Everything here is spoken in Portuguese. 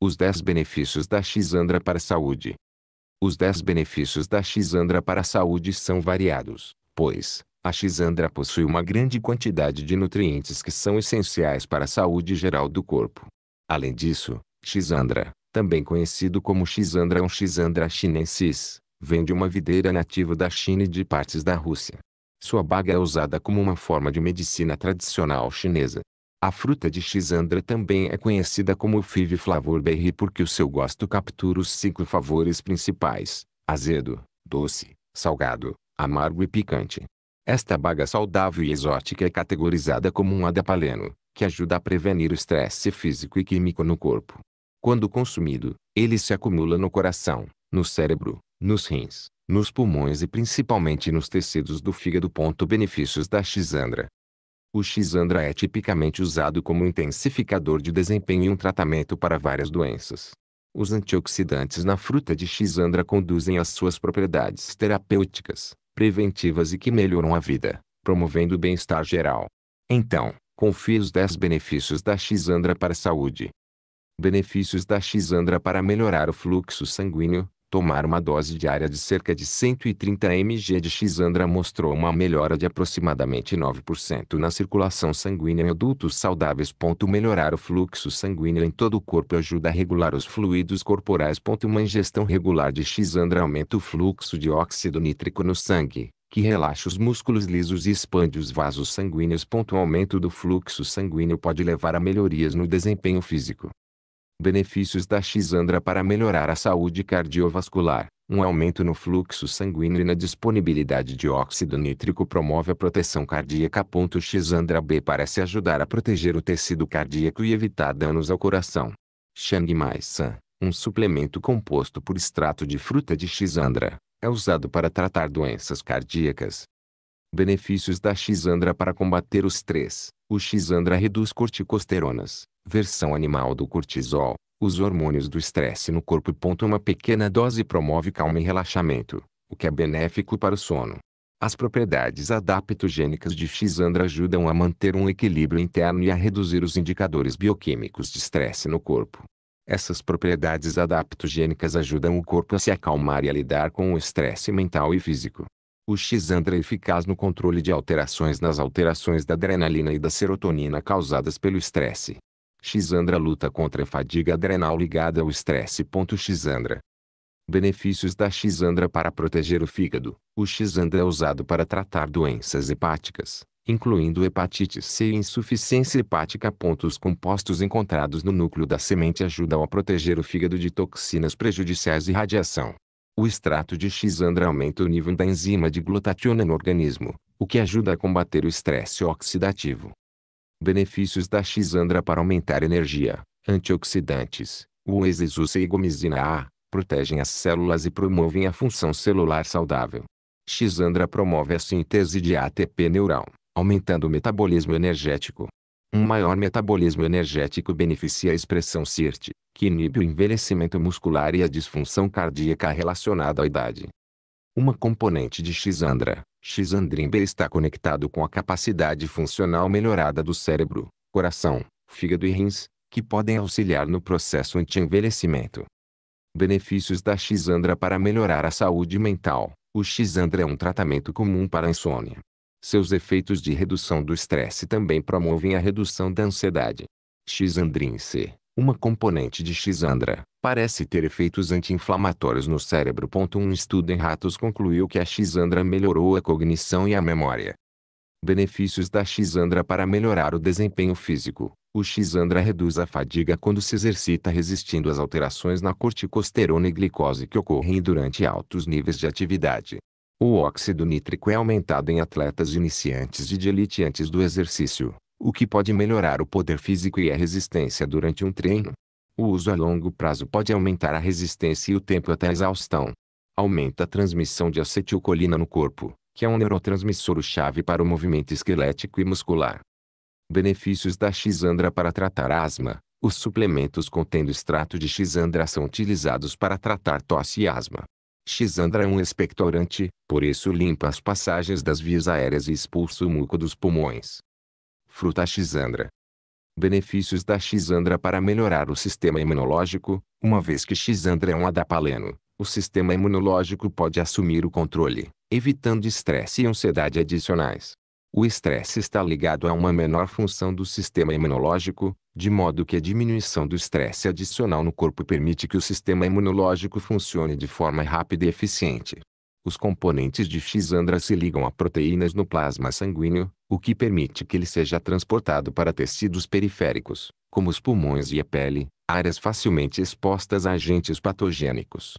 Os 10 benefícios da Xandra para a saúde. Os 10 benefícios da Xandra para a saúde são variados, pois a Xandra possui uma grande quantidade de nutrientes que são essenciais para a saúde geral do corpo. Além disso, Xandra, também conhecido como Xandra ou é Xandra chinensis, vem de uma videira nativa da China e de partes da Rússia. Sua baga é usada como uma forma de medicina tradicional chinesa. A fruta de Xandra também é conhecida como five flavor berry porque o seu gosto captura os cinco favores principais: azedo, doce, salgado, amargo e picante. Esta baga saudável e exótica é categorizada como um adapaleno, que ajuda a prevenir o estresse físico e químico no corpo. Quando consumido, ele se acumula no coração, no cérebro, nos rins, nos pulmões e principalmente nos tecidos do fígado. Benefícios da xandra o Xandra é tipicamente usado como intensificador de desempenho e um tratamento para várias doenças. Os antioxidantes na fruta de Xandra conduzem às suas propriedades terapêuticas, preventivas e que melhoram a vida, promovendo o bem-estar geral. Então, confie os 10 benefícios da Xandra para a saúde. Benefícios da Xandra para melhorar o fluxo sanguíneo, Tomar uma dose diária de cerca de 130 mg de Xandra mostrou uma melhora de aproximadamente 9% na circulação sanguínea em adultos saudáveis. Melhorar o fluxo sanguíneo em todo o corpo ajuda a regular os fluidos corporais. Uma ingestão regular de Xandra aumenta o fluxo de óxido nítrico no sangue, que relaxa os músculos lisos e expande os vasos sanguíneos. O aumento do fluxo sanguíneo pode levar a melhorias no desempenho físico Benefícios da Xandra para melhorar a saúde cardiovascular. Um aumento no fluxo sanguíneo e na disponibilidade de óxido nítrico promove a proteção cardíaca. Xandra B parece ajudar a proteger o tecido cardíaco e evitar danos ao coração. Shang Mais San, um suplemento composto por extrato de fruta de Xandra, é usado para tratar doenças cardíacas. Benefícios da Xandra para combater o estresse. O Xandra reduz corticosteronas, versão animal do cortisol, os hormônios do estresse no corpo. ponto Uma pequena dose promove calma e relaxamento, o que é benéfico para o sono. As propriedades adaptogênicas de Xandra ajudam a manter um equilíbrio interno e a reduzir os indicadores bioquímicos de estresse no corpo. Essas propriedades adaptogênicas ajudam o corpo a se acalmar e a lidar com o estresse mental e físico. O Xandra é eficaz no controle de alterações nas alterações da adrenalina e da serotonina causadas pelo estresse. Xandra luta contra a fadiga adrenal ligada ao estresse. Xandra. Benefícios da Xandra para proteger o fígado. O Xandra é usado para tratar doenças hepáticas, incluindo hepatite C e insuficiência hepática. Os compostos encontrados no núcleo da semente ajudam a proteger o fígado de toxinas prejudiciais e radiação. O extrato de xandra aumenta o nível da enzima de glutationa no organismo, o que ajuda a combater o estresse oxidativo. Benefícios da xandra para aumentar energia. Antioxidantes. O exisuce e gomizina A protegem as células e promovem a função celular saudável. Xandra promove a síntese de ATP neural, aumentando o metabolismo energético. Um maior metabolismo energético beneficia a expressão CIRT, que inibe o envelhecimento muscular e a disfunção cardíaca relacionada à idade. Uma componente de Xandra, B está conectado com a capacidade funcional melhorada do cérebro, coração, fígado e rins, que podem auxiliar no processo anti-envelhecimento. Benefícios da Xandra para melhorar a saúde mental. O Xandra é um tratamento comum para a insônia. Seus efeitos de redução do estresse também promovem a redução da ansiedade. Xandrin C uma componente de Xandra parece ter efeitos anti-inflamatórios no cérebro. Um estudo em ratos concluiu que a Xandra melhorou a cognição e a memória. Benefícios da Xandra para melhorar o desempenho físico. O Xandra reduz a fadiga quando se exercita resistindo às alterações na corticosterona e glicose que ocorrem durante altos níveis de atividade. O óxido nítrico é aumentado em atletas iniciantes e de elite antes do exercício, o que pode melhorar o poder físico e a resistência durante um treino. O uso a longo prazo pode aumentar a resistência e o tempo até a exaustão. Aumenta a transmissão de acetilcolina no corpo, que é um neurotransmissor-chave para o movimento esquelético e muscular. Benefícios da xandra para tratar asma. Os suplementos contendo extrato de xandra são utilizados para tratar tosse e asma. Xandra é um expectorante, por isso limpa as passagens das vias aéreas e expulsa o muco dos pulmões. Fruta xandra. Benefícios da xandra para melhorar o sistema imunológico, uma vez que xandra é um adapaleno, o sistema imunológico pode assumir o controle, evitando estresse e ansiedade adicionais. O estresse está ligado a uma menor função do sistema imunológico, de modo que a diminuição do estresse adicional no corpo permite que o sistema imunológico funcione de forma rápida e eficiente. Os componentes de xandra se ligam a proteínas no plasma sanguíneo, o que permite que ele seja transportado para tecidos periféricos, como os pulmões e a pele, áreas facilmente expostas a agentes patogênicos.